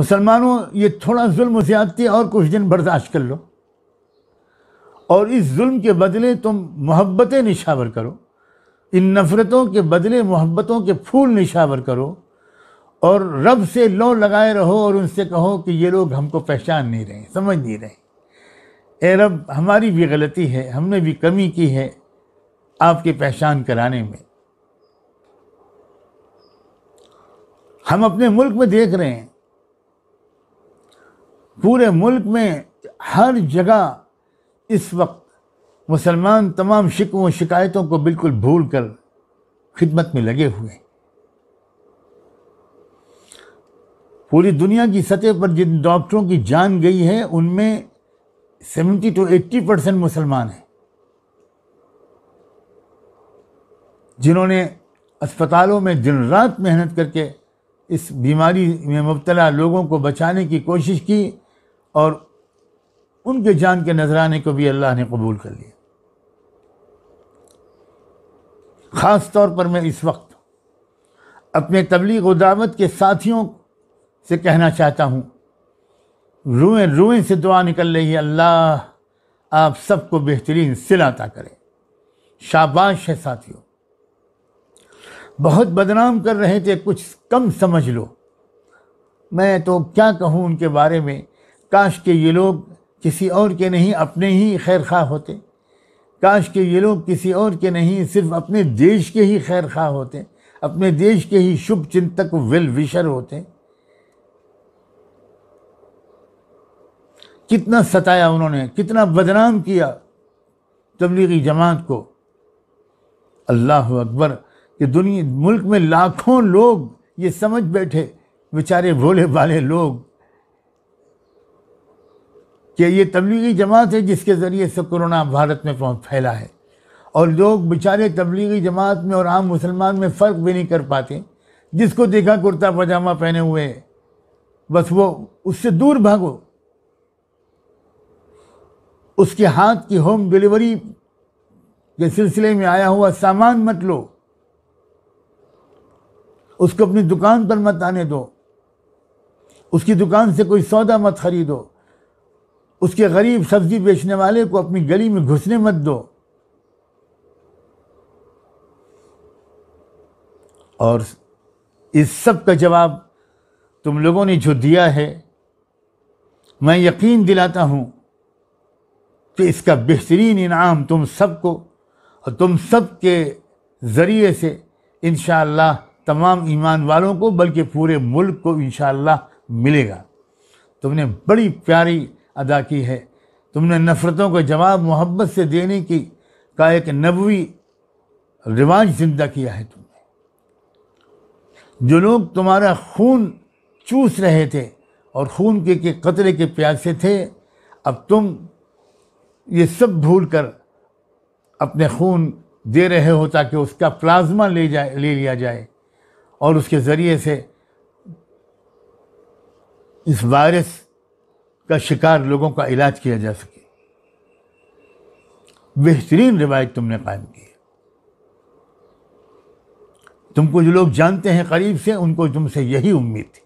मुसलमानों ये थोड़ा जुल्म ज़्यादती और कुछ दिन बर्दाश्त कर लो और इस जुल्म के बदले तुम मोहब्बतें निशावर करो इन नफ़रतों के बदले मोहब्बतों के फूल निशावर करो और रब से लो लगाए रहो और उनसे कहो कि ये लोग हमको पहचान नहीं रहे समझ नहीं रहे ए रब हमारी भी गलती है हमने भी कमी की है आपकी पहचान कराने में हम अपने मुल्क में देख रहे हैं पूरे मुल्क में हर जगह इस वक्त मुसलमान तमाम शिकवों शिकायतों को बिल्कुल भूल कर खिदमत में लगे हुए पूरी दुनिया की सतह पर जिन डॉक्टरों की जान गई है उनमें सेवेंटी टू एट्टी परसेंट मुसलमान हैं जिन्होंने अस्पतालों में दिन रात मेहनत करके इस बीमारी में मुबतला लोगों को बचाने की कोशिश की और उनके जान के नजराने को भी अल्लाह ने कबूल कर लिया ख़ास तौर पर मैं इस वक्त अपने तबलीग दावत के साथियों से कहना चाहता हूँ रुए रुएँ से दुआ निकल रही है अल्लाह आप सबको बेहतरीन सिलाता करें शाबाश है साथियों बहुत बदनाम कर रहे थे कुछ कम समझ लो मैं तो क्या कहूँ उनके बारे में काश के ये लोग किसी और के नहीं अपने ही खैर खा होते काश के ये लोग किसी और के नहीं सिर्फ अपने देश के ही खैर खा होते अपने देश के ही शुभ चिंतक विल विशर होते कितना सताया उन्होंने कितना बदनाम किया तबलीगी जमात को अल्लाह अकबर कि दुनिया मुल्क में लाखों लोग ये समझ बैठे बेचारे भोले वाले लोग कि ये तबलीगी जमात है जिसके ज़रिए से कोरोना भारत में फैला है और लोग बेचारे तबलीगी जमात में और आम मुसलमान में फ़र्क भी नहीं कर पाते जिसको देखा कुर्ता पजामा पहने हुए बस वो उससे दूर भागो उसके हाथ की होम डिलीवरी के सिलसिले में आया हुआ सामान मत लो उसको अपनी दुकान पर मत आने दो उसकी दुकान से कोई सौदा मत खरीदो उसके गरीब सब्जी बेचने वाले को अपनी गली में घुसने मत दो और इस सब का जवाब तुम लोगों ने जो दिया है मैं यकीन दिलाता हूँ कि इसका बेहतरीन इनाम तुम सबको और तुम सब के ज़रिए से इन तमाम ईमान वालों को बल्कि पूरे मुल्क को इन मिलेगा तुमने बड़ी प्यारी अदा की है तुमने नफ़रतों को जवाब मोहब्बत से देने की का एक नबवी रिवाज जिंदा किया है तुमने जो लोग तुम्हारा खून चूस रहे थे और खून के, के कतरे के प्यासे थे अब तुम ये सब भूल कर अपने खून दे रहे हो ताकि उसका प्लाज्मा ले जाए ले लिया जाए और उसके ज़रिए से इस वायरस का शिकार लोगों का इलाज किया जा सके बेहतरीन रिवायत तुमने कायम की तुमको जो लोग जानते हैं करीब से उनको तुमसे यही उम्मीद थी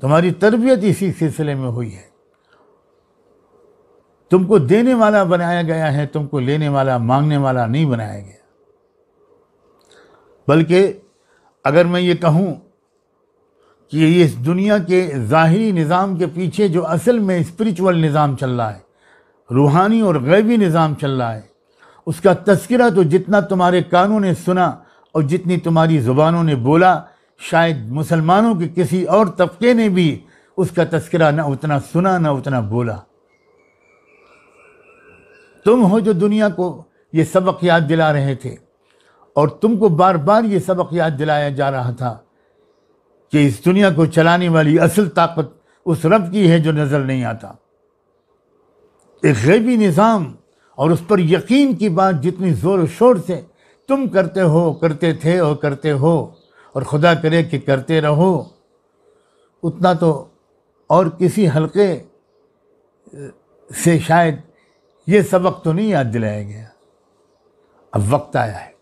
तुम्हारी तरबियत इसी सिलसिले में हुई है तुमको देने वाला बनाया गया है तुमको लेने वाला मांगने वाला नहीं बनाया गया बल्कि अगर मैं ये कहूँ कि ये इस दुनिया के ज़ाहरी निज़ाम के पीछे जो असल में स्पिरिचुअल निज़ाम चल रहा है रूहानी और गैबी निज़ाम चल रहा है उसका तस्करा तो जितना तुम्हारे कानों ने सुना और जितनी तुम्हारी ज़ुबानों ने बोला शायद मुसलमानों के किसी और तबके ने भी उसका तस्करा न उतना सुना न उतना बोला तुम हो जो दुनिया को ये सबक याद दिला रहे थे और तुमको बार बार ये सबक याद दिलाया जा रहा था कि इस दुनिया को चलाने वाली असल ताकत उस रब की है जो नज़र नहीं आता एक गैबी निज़ाम और उस पर यकीन की बात जितनी ज़ोर शोर से तुम करते हो करते थे और करते हो और खुदा करे कि करते रहो उतना तो और किसी हलके से शायद ये सबक तो नहीं याद दिलाया गया अब वक्त आया है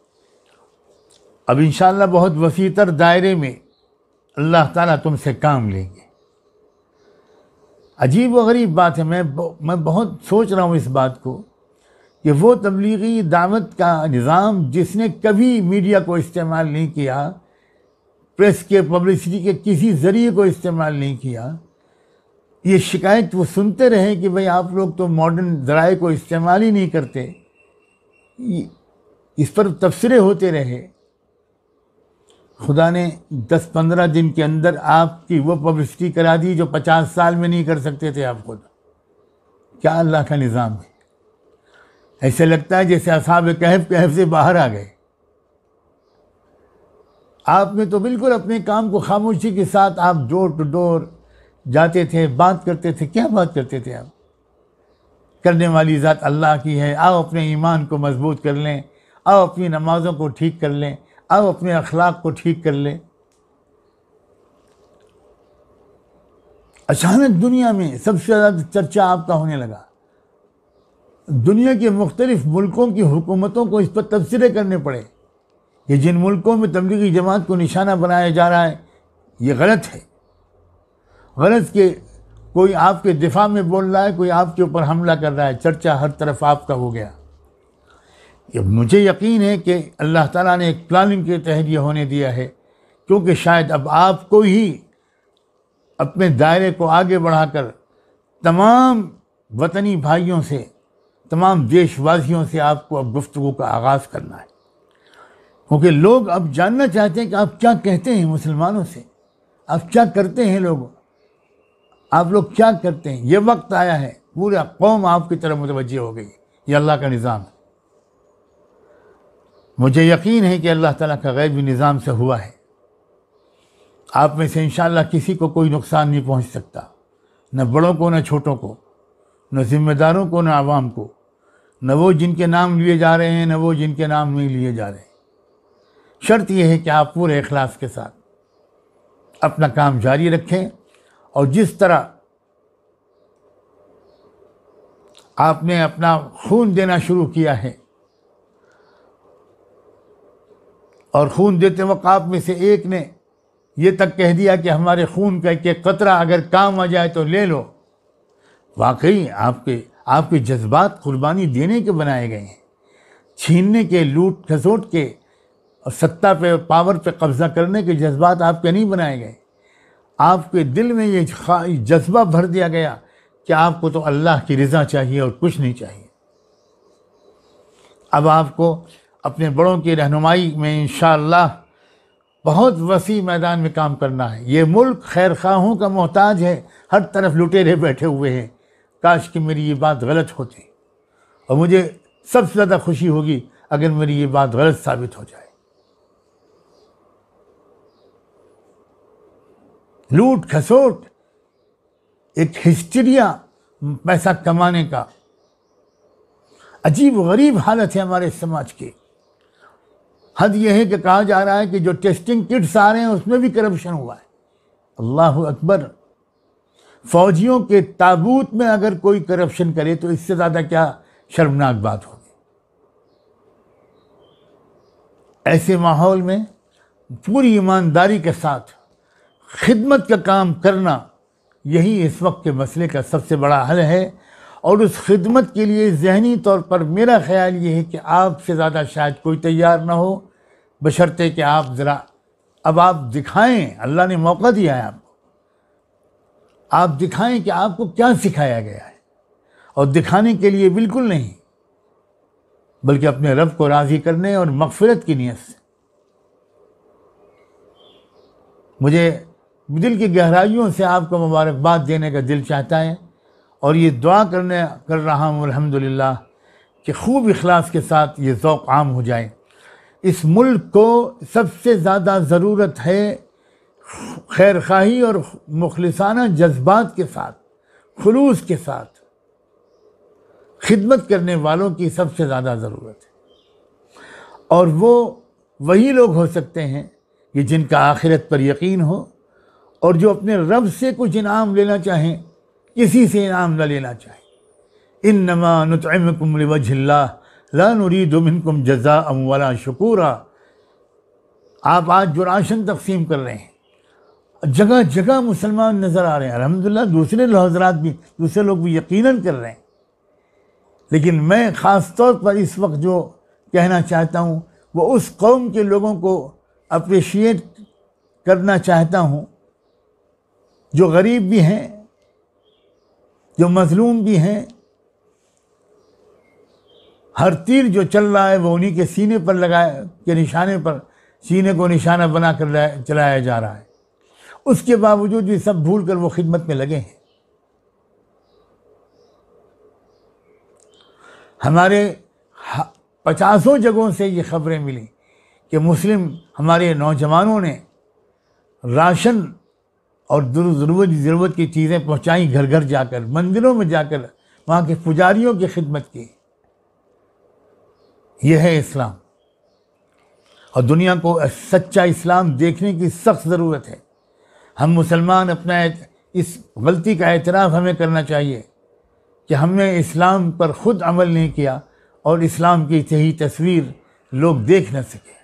अब इन बहुत वसीतर दायरे में अल्लाह ताला तुमसे काम लेंगे अजीब व गरीब बात है मैं मैं बहुत सोच रहा हूँ इस बात को कि वो तबलीगी दावत का निज़ाम जिसने कभी मीडिया को इस्तेमाल नहीं किया प्रेस के पब्लिसिटी के किसी ज़रिए को इस्तेमाल नहीं किया ये शिकायत वो सुनते रहे कि भाई आप लोग तो मॉडर्न ज़राए को इस्तेमाल ही नहीं करते इस पर तबसरे होते रहे खुदा ने 10-15 दिन के अंदर आपकी वो पब्लिसिटी करा दी जो 50 साल में नहीं कर सकते थे आप खुद क्या अल्लाह का निज़ाम है ऐसे लगता है जैसे असाब कहफ कहफ से बाहर आ गए आपने तो बिल्कुल अपने काम को खामोशी के साथ आप डोर टू डोर जाते थे बात करते थे क्या बात करते थे आप करने वाली ज़ात अल्लाह की है आओ अपने ईमान को मजबूत कर लें आओ अपनी नमाज़ों को ठीक कर लें अब अपने अखलाक को ठीक कर लें अचानक दुनिया में सबसे ज़्यादा तो चर्चा आपका होने लगा दुनिया के मुख्तलिफ मुल्कों की हुकूमतों को इस पर तबसरे करने पड़े कि जिन मुल्कों में तबलीगी जमात को निशाना बनाया जा रहा है ये गलत है गलत के कोई आपके दिफा में बोल रहा है कोई आपके ऊपर हमला कर रहा है चर्चा हर तरफ आपका हो गया कि मुझे यकीन है कि अल्लाह ताला ने एक प्लानिंग के तहत ये होने दिया है क्योंकि शायद अब आपको ही अपने दायरे को आगे बढ़ाकर तमाम वतनी भाइयों से तमाम देशवासियों से आपको अब गुफ्तु का आगाज़ करना है क्योंकि लोग अब जानना चाहते हैं कि आप क्या कहते हैं मुसलमानों से आप क्या करते हैं लोग आप लोग क्या करते हैं ये वक्त आया है पूरा कौम आपकी तरफ मुतवजह हो गई ये अल्लाह का निज़ाम है मुझे यकीन है कि अल्लाह ताला का गैबी निज़ाम से हुआ है आप में से इन किसी को कोई नुकसान नहीं पहुंच सकता न बड़ों को न छोटों को न ज़िम्मेदारों को न आवाम को न वो जिनके नाम लिए जा रहे हैं न वो जिनके नाम नहीं लिए जा रहे हैं शर्त यह है कि आप पूरे अखलास के साथ अपना काम जारी रखें और जिस तरह आपने अपना खून देना शुरू किया है और खून देते वक्त आप में से एक ने ये तक कह दिया कि हमारे खून का एक कतरा अगर काम आ जाए तो ले लो वाकई आपके आपके जज्बात कुर्बानी देने के बनाए गए हैं छीनने के लूट खसोट के और सत्ता पे पावर पे कब्ज़ा करने के जज्बात आपके नहीं बनाए गए आपके दिल में ये जज्बा भर दिया गया कि आपको तो अल्लाह की रज़ा चाहिए और कुछ नहीं चाहिए अब आपको अपने बड़ों की रहनुमाई में इन बहुत वसी मैदान में काम करना है ये मुल्क खैर खाहों का मोहताज है हर तरफ लुटेरे बैठे हुए हैं काश कि मेरी ये बात गलत होती और मुझे सबसे ज़्यादा खुशी होगी अगर मेरी ये बात गलत साबित हो जाए लूट खसोट एक हिस्ट्रिया पैसा कमाने का अजीब गरीब हालत है हमारे समाज की हद यह है कि कहा जा रहा है कि जो टेस्टिंग किट्स आ रहे हैं उसमें भी करप्शन हुआ है अल्लाह अकबर फौजियों के ताबूत में अगर कोई करप्शन करे तो इससे ज़्यादा क्या शर्मनाक बात होगी ऐसे माहौल में पूरी ईमानदारी के साथ खिदमत का काम करना यही इस वक्त के मसले का सबसे बड़ा हल है और उस खिदमत के लिए जहनी तौर पर मेरा ख्याल ये है कि आपसे ज़्यादा शायद कोई तैयार ना हो बशर्ते कि आप ज़रा अब आप दिखाएं अल्लाह ने मौका दिया है आपको आप दिखाएं कि आपको क्या सिखाया गया है और दिखाने के लिए बिल्कुल नहीं बल्कि अपने रब को राज़ी करने और मगफरत की नीयत से मुझे दिल की गहराइयों से आपको मुबारकबाद देने का दिल चाहता है और ये दुआ करने कर रहा हूँ अलहमदिल्ला कि खूब अखलास के साथ ये ओक़ आम हो जाए इस मुल्क को सबसे ज़्यादा ज़रूरत है खैर खाही और मुखलसाना जज्बात के साथ खलूस के साथ खिदमत करने वालों की सबसे ज़्यादा ज़रूरत है और वो वही लोग हो सकते हैं कि जिनका आखिरत पर यकीन हो और जो अपने रब से कुछ इनाम लेना चाहें किसी से इनाम न लेना चाहिए इन नमा नुतम कुमर वजिल्ला लानुरी दुमिन कुम जजा अमवला शकूरा आप आज जो राशन तकसीम कर रहे हैं जगह जगह मुसलमान नज़र आ रहे हैं अलहमदिल्ला दूसरे हजरात भी दूसरे लोग भी यकीन कर रहे हैं लेकिन मैं ख़ास तौर पर इस वक्त जो कहना चाहता हूँ वो उस कौम के लोगों को अप्रिशिएट करना चाहता हूँ जो गरीब भी हैं जो मजलूम भी हैं हर तीर जो चल रहा है वो उन्हीं के सीने पर लगाए के निशाने पर सीने को निशाना बना कर चलाया जा रहा है उसके बावजूद ये सब भूल कर वो खिदमत में लगे हैं हमारे पचासों जगहों से ये खबरें मिली कि मुस्लिम हमारे नौजवानों ने राशन और ज़रूरत ज़रूरत की चीज़ें पहुँचाई घर घर जाकर मंदिरों में जाकर वहाँ के पुजारियों की खिदमत की यह है इस्लाम और दुनिया को सच्चा इस्लाम देखने की सख्त ज़रूरत है हम मुसलमान अपना इस गलती का एतराफ़ हमें करना चाहिए कि हमने इस्लाम पर ख़ुद अमल नहीं किया और इस्लाम की सही तस्वीर लोग देख न सकें